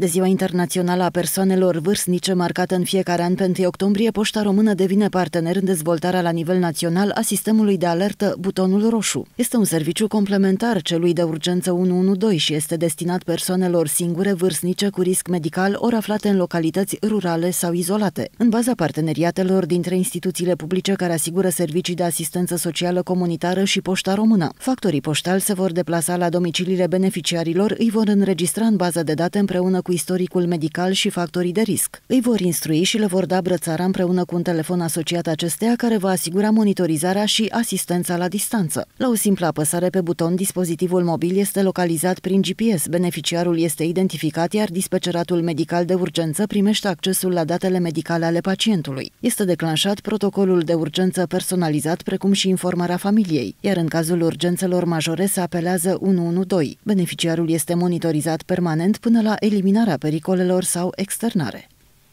De ziua internațională a persoanelor vârstnice marcată în fiecare an pe 1 octombrie, Poșta Română devine partener în dezvoltarea la nivel național a sistemului de alertă Butonul Roșu. Este un serviciu complementar celui de urgență 112 și este destinat persoanelor singure vârstnice cu risc medical ori aflate în localități rurale sau izolate. În baza parteneriatelor dintre instituțiile publice care asigură servicii de asistență socială comunitară și Poșta Română, factorii poștali se vor deplasa la domiciliile beneficiarilor, îi vor înregistra în bază de date împreună cu cu istoricul medical și factorii de risc. Îi vor instrui și le vor da brățara împreună cu un telefon asociat acesteia care va asigura monitorizarea și asistența la distanță. La o simplă apăsare pe buton, dispozitivul mobil este localizat prin GPS, beneficiarul este identificat, iar dispeceratul medical de urgență primește accesul la datele medicale ale pacientului. Este declanșat protocolul de urgență personalizat, precum și informarea familiei, iar în cazul urgențelor majore se apelează 112. Beneficiarul este monitorizat permanent până la eliminarea eliminarea pericolelor sau externare.